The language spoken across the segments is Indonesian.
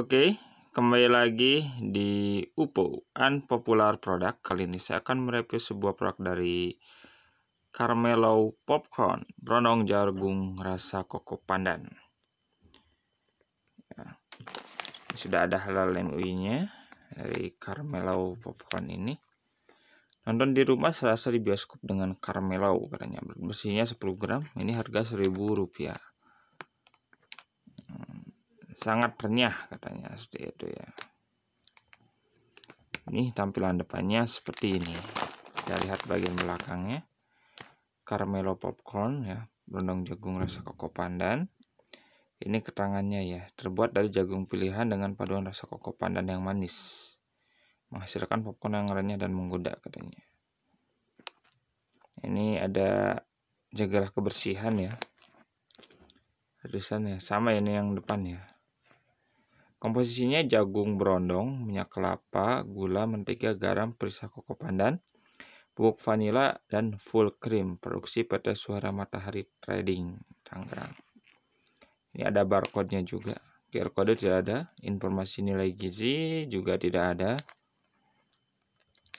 Oke, kembali lagi di UPO Unpopular Product. Kali ini saya akan mereview sebuah produk dari Carmelo Popcorn, Brondong Jargung rasa koko pandan. Ya. Sudah ada halal MUI-nya dari Carmelo Popcorn ini. Nonton di rumah serasa di bioskop dengan Carmelo katanya. Bersihnya 10 gram, ini harga 1000 rupiah sangat renyah katanya seperti itu ya ini tampilan depannya seperti ini kita lihat bagian belakangnya caramelo popcorn ya berondong jagung rasa koko pandan ini keterangannya ya terbuat dari jagung pilihan dengan paduan rasa koko pandan yang manis menghasilkan popcorn yang renyah dan menggoda katanya ini ada jagalah kebersihan ya tulisannya sama ya, ini yang depan ya Komposisinya jagung berondong, minyak kelapa, gula, mentega, garam, perisa koko pandan, pupuk vanila, dan full cream. Produksi PT Suara Matahari Trading, Tangerang. Ini ada barcode-nya juga. QR code tidak ada, informasi nilai gizi juga tidak ada,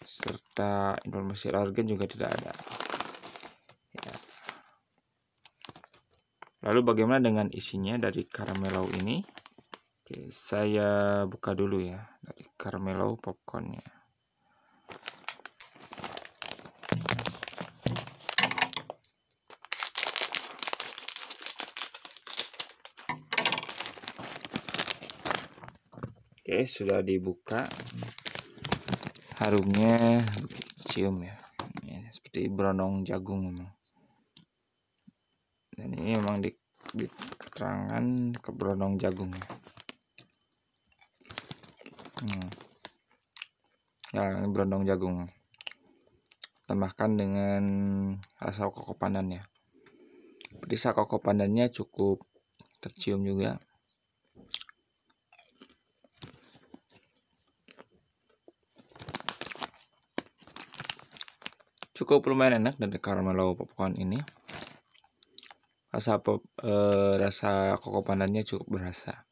serta informasi organ juga tidak ada. Ya. Lalu bagaimana dengan isinya dari karamelau ini? Oke, saya buka dulu ya dari Carmelo popcornnya. Oke, sudah dibuka. Harumnya cium ya. Ini seperti berondong jagung memang. Dan ini memang di, di keterangan keberondong jagung ya hmm. ya ini berondong jagung tambahkan dengan rasa koko pandan ya perisa koko pandannya cukup tercium juga cukup lumayan enak dari caramelo popcorn ini rasa pop, eh, rasa koko pandannya cukup berasa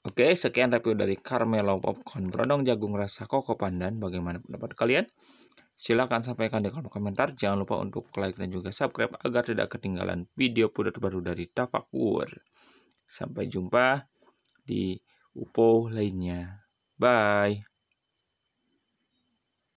Oke, sekian review dari Carmelo Popcorn Berondong Jagung Rasa Koko Pandan. Bagaimana pendapat kalian? Silahkan sampaikan di kolom komentar. Jangan lupa untuk like dan juga subscribe agar tidak ketinggalan video baru dari Tafakur. Sampai jumpa di UPO lainnya. Bye.